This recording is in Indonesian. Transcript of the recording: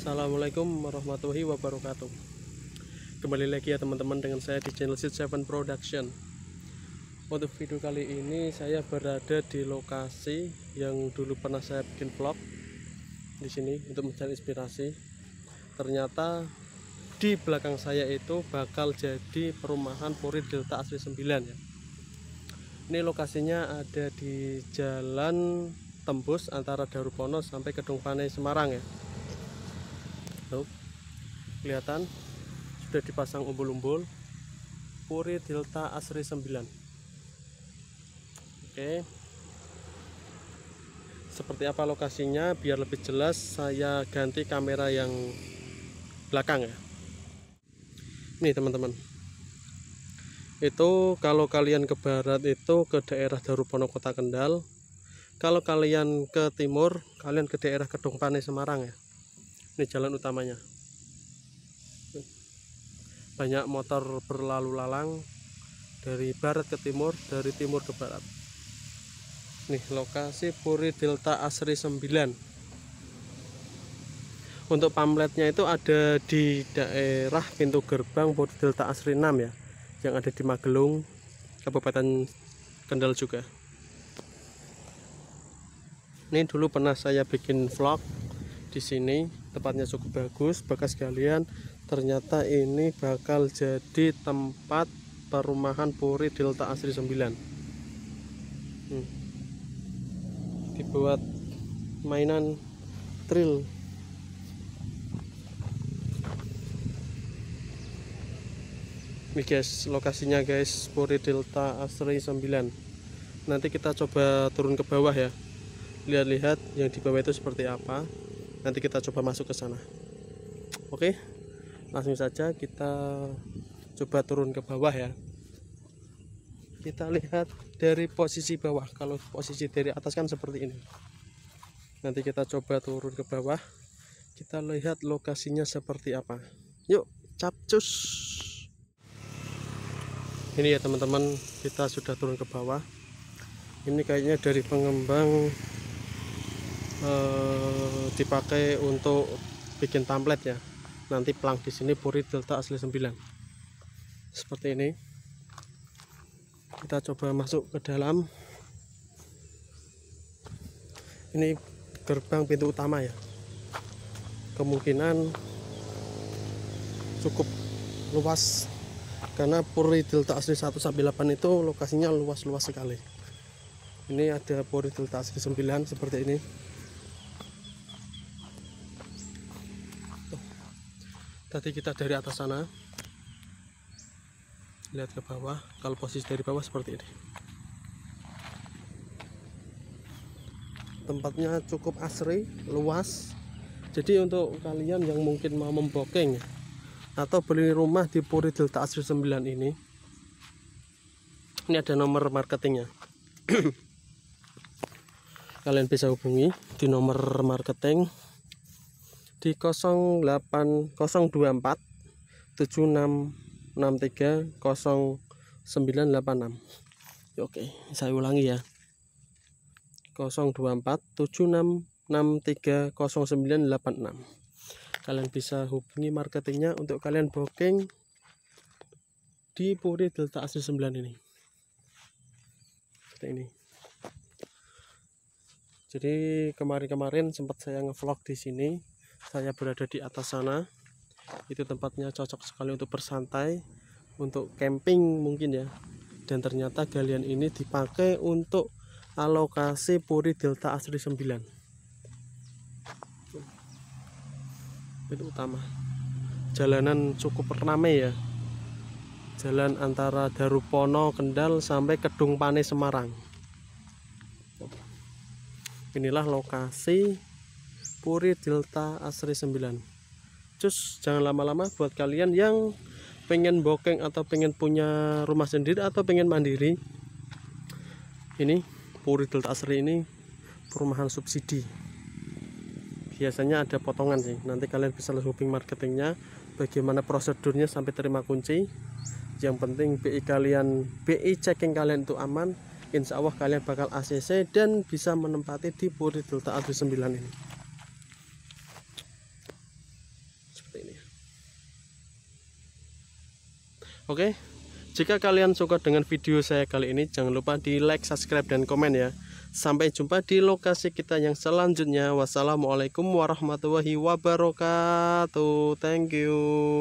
Assalamualaikum warahmatullahi wabarakatuh Kembali lagi ya teman-teman dengan saya di channel Seed 7 Production Untuk video kali ini saya berada di lokasi yang dulu pernah saya bikin vlog di sini untuk mencari inspirasi Ternyata di belakang saya itu bakal jadi perumahan Puri Delta Asri 9 ya Ini lokasinya ada di jalan tembus antara Darupono sampai Kedung Panai Semarang ya Tuh, kelihatan sudah dipasang umbul-umbul Puri Delta Asri 9 Oke Seperti apa lokasinya biar lebih jelas saya ganti kamera yang belakang ya Nih teman-teman itu kalau kalian ke barat itu ke daerah Darupono Kota Kendal kalau kalian ke timur kalian ke daerah Kedungpane Semarang ya ini jalan utamanya banyak motor berlalu lalang dari barat ke timur dari timur ke barat nih lokasi Puri Delta Asri 9 untuk pamletnya itu ada di daerah pintu gerbang Puri Delta Asri 6 ya yang ada di Magelung Kabupaten Kendal juga ini dulu pernah saya bikin vlog di sini tempatnya cukup bagus bekas galian ternyata ini bakal jadi tempat perumahan Puri Delta Asri 9 hmm. dibuat mainan trill Ini guys lokasinya guys Puri Delta Asri 9 nanti kita coba turun ke bawah ya lihat-lihat yang di bawah itu seperti apa nanti kita coba masuk ke sana oke langsung saja kita coba turun ke bawah ya kita lihat dari posisi bawah kalau posisi dari atas kan seperti ini nanti kita coba turun ke bawah kita lihat lokasinya seperti apa yuk capcus ini ya teman-teman kita sudah turun ke bawah ini kayaknya dari pengembang eh, dipakai untuk bikin template ya nanti plank di sini puri delta asli 9 seperti ini kita coba masuk ke dalam ini gerbang pintu utama ya kemungkinan cukup luas karena puri delta asli 1 sampai 8 itu lokasinya luas-luas sekali ini ada puri delta asli 9 seperti ini tadi kita dari atas sana lihat ke bawah kalau posisi dari bawah seperti ini tempatnya cukup asri luas jadi untuk kalian yang mungkin mau memboking atau beli rumah di Puri Delta Asri 9 ini ini ada nomor marketingnya kalian bisa hubungi di nomor marketing di 08024 7663 0986 oke saya ulangi ya 024 7663 0986 kalian bisa hubungi marketingnya untuk kalian booking di Puri Delta Asi 9 ini seperti ini jadi kemarin-kemarin sempat saya ngevlog di sini saya berada di atas sana itu tempatnya cocok sekali untuk bersantai untuk camping mungkin ya dan ternyata galian ini dipakai untuk alokasi puri delta asri 9 itu utama jalanan cukup ramai ya jalan antara Darupono Kendal sampai Kedung Pane Semarang inilah lokasi Puri Delta Asri 9 cus jangan lama-lama buat kalian yang pengen bokeng atau pengen punya rumah sendiri atau pengen mandiri ini Puri Delta Asri ini perumahan subsidi biasanya ada potongan sih nanti kalian bisa shopping marketingnya bagaimana prosedurnya sampai terima kunci yang penting BI kalian BI checking kalian itu aman insya Allah kalian bakal ACC dan bisa menempati di Puri Delta Asri 9 ini Oke, jika kalian suka dengan video saya kali ini, jangan lupa di like, subscribe, dan komen ya. Sampai jumpa di lokasi kita yang selanjutnya. Wassalamualaikum warahmatullahi wabarakatuh. Thank you.